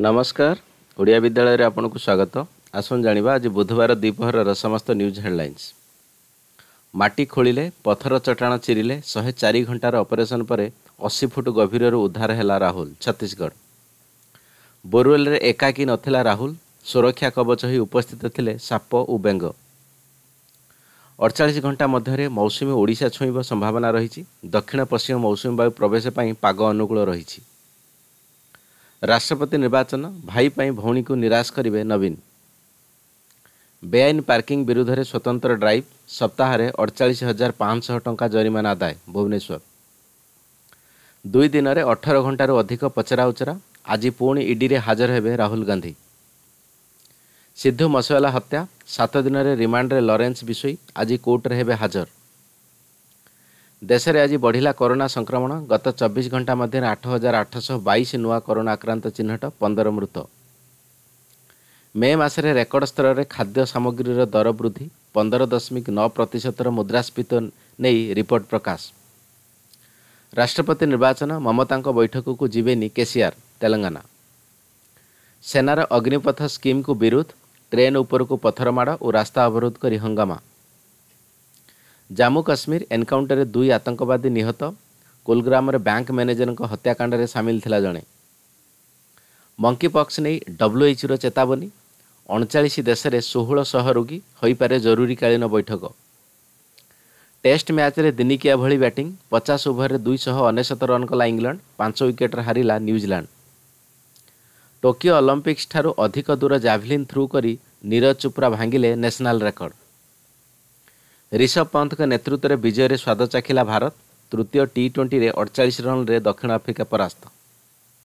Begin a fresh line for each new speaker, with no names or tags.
ନମସ୍କାର ଓଡ଼ିଆ ବିଦ୍ୟାଳୟରେ ଆପଣଙ୍କୁ ସ୍ୱାଗତ ଆସନ୍ତୁ ଜାଣିବା ଆଜି ବୁଧବାର ଦ୍ୱିପହରର ସମସ୍ତ ନ୍ୟୁଜ୍ ହେଡ଼ଲାଇନ୍ସ ମାଟି ଖୋଳିଲେ ପଥର ଚଟାଣ ଚିରିଲେ ଶହେ ଚାରି ଘଣ୍ଟାର ଅପରେସନ୍ ପରେ ଅଶୀ ଫୁଟ ଗଭୀରରୁ ଉଦ୍ଧାର ହେଲା ରାହୁଲ ଛତିଶଗଡ଼ ବୋରୱେଲରେ ଏକାକୀ ନଥିଲା ରାହୁଲ ସୁରକ୍ଷା କବଚ ହୋଇ ଉପସ୍ଥିତ ଥିଲେ ସାପ ଓ ବେଙ୍ଗ ଅଡ଼ଚାଳିଶ ଘଣ୍ଟା ମଧ୍ୟରେ ମୌସୁମୀ ଓଡ଼ିଶା ଛୁଇଁବ ସମ୍ଭାବନା ରହିଛି ଦକ୍ଷିଣ ପଶ୍ଚିମ ମୌସୁମୀ ବାୟୁ ପ୍ରବେଶ ପାଇଁ ପାଗ ଅନୁକୂଳ ରହିଛି ରାଷ୍ଟ୍ରପତି ନିର୍ବାଚନ ଭାଇ ପାଇଁ ଭଉଣୀକୁ ନିରାଶ କରିବେ ନବୀନ ବେଆଇନ ପାର୍କିଂ ବିରୁଦ୍ଧରେ ସ୍ୱତନ୍ତ୍ର ଡ୍ରାଇଭ୍ ସପ୍ତାହରେ ଅଡ଼ଚାଳିଶ ହଜାର ପାଞ୍ଚଶହ ଟଙ୍କା ଜରିମାନା ଆଦାୟ ଭୁବନେଶ୍ୱର ଦୁଇ ଦିନରେ ଅଠର ଘଣ୍ଟାରୁ ଅଧିକ ପଚରାଉଚରା ଆଜି ପୁଣି ଇଡିରେ ହାଜର ହେବେ ରାହୁଲ ଗାନ୍ଧି ସିଦ୍ଧୁ ମସୱାଲା ହତ୍ୟା ସାତ ଦିନରେ ରିମାଣ୍ଡରେ ଲରେନ୍ସ ବିଶୋଇ ଆଜି କୋର୍ଟରେ ହେବେ ହାଜର ଦେଶରେ ଆଜି ବଢ଼ିଲା କରୋନା ସଂକ୍ରମଣ ଗତ ଚବିଶ ଘଣ୍ଟା ମଧ୍ୟରେ ଆଠ ହଜାର ଆଠଶହ ବାଇଶ ନୂଆ କରୋନା ଆକ୍ରାନ୍ତ ଚିହ୍ନଟ ପନ୍ଦର ମୃତ ମେ ମାସରେ ରେକର୍ଡ ସ୍ତରରେ ଖାଦ୍ୟ ସାମଗ୍ରୀର ଦର ବୃଦ୍ଧି ପନ୍ଦର ଦଶମିକ ନଅ ପ୍ରତିଶତର ମୁଦ୍ରାସ୍ଫୀତି ନେଇ ରିପୋର୍ଟ ପ୍ରକାଶ ରାଷ୍ଟ୍ରପତି ନିର୍ବାଚନ ମମତାଙ୍କ ବୈଠକକୁ ଯିବେନି କେସିଆର୍ ତେଲେଙ୍ଗାନା ସେନାର ଅଗ୍ନିପଥ ସ୍କିମ୍କୁ ବିରୋଧ ଟ୍ରେନ୍ ଉପରକୁ ପଥର ମାଡ଼ ଓ ରାସ୍ତା ଅବରୋଧ କରି ହଙ୍ଗାମା ଜାମ୍ମୁ କାଶ୍ମୀର ଏନ୍କାଉଣ୍ଟରରେ ଦୁଇ ଆତଙ୍କବାଦୀ ନିହତ କୁଲଗ୍ରାମରେ ବ୍ୟାଙ୍କ ମ୍ୟାନେଜରଙ୍କ ହତ୍ୟାକାଣ୍ଡରେ ସାମିଲ ଥିଲା ଜଣେ ମଙ୍କିପକ୍ସ ନେଇ ଡବ୍ଲ୍ୟୁଏଚ୍ର ଚେତାବନୀ ଅଣଚାଳିଶ ଦେଶରେ ଷୋହଳଶହ ରୋଗୀ ହୋଇପାରେ ଜରୁରୀକାଳୀନ ବୈଠକ ଟେଷ୍ଟ ମ୍ୟାଚ୍ରେ ଦିନିକିଆ ଭଳି ବ୍ୟାଟିଂ ପଚାଶ ଓଭରରେ ଦୁଇଶହ ଅନେଶତ ରନ୍ କଲା ଇଂଲଣ୍ଡ ପାଞ୍ଚ ୱିକେଟ୍ରେ ହାରିଲା ନ୍ୟୁଜିଲାଣ୍ଡ ଟୋକିଓ ଅଲମ୍ପିକ୍ସଠାରୁ ଅଧିକ ଦୂର ଜାଭ୍ଲିନ୍ ଥ୍ରୁ କରି ନୀରଜ ଚୋପ୍ରା ଭାଙ୍ଗିଲେ ନ୍ୟାସନାଲ୍ ରେକର୍ଡ଼ ରିଷଭ ପନ୍ଥଙ୍କ ନେତୃତ୍ୱରେ ବିଜୟରେ ସ୍ୱାଦ ଚାଖିଲା ଭାରତ ତୃତୀୟ ଟି ଟ୍ୱେଣ୍ଟିରେ ଅଡ଼ଚାଳିଶ ରନ୍ରେ ଦକ୍ଷିଣ ଆଫ୍ରିକା ପରାସ୍ତ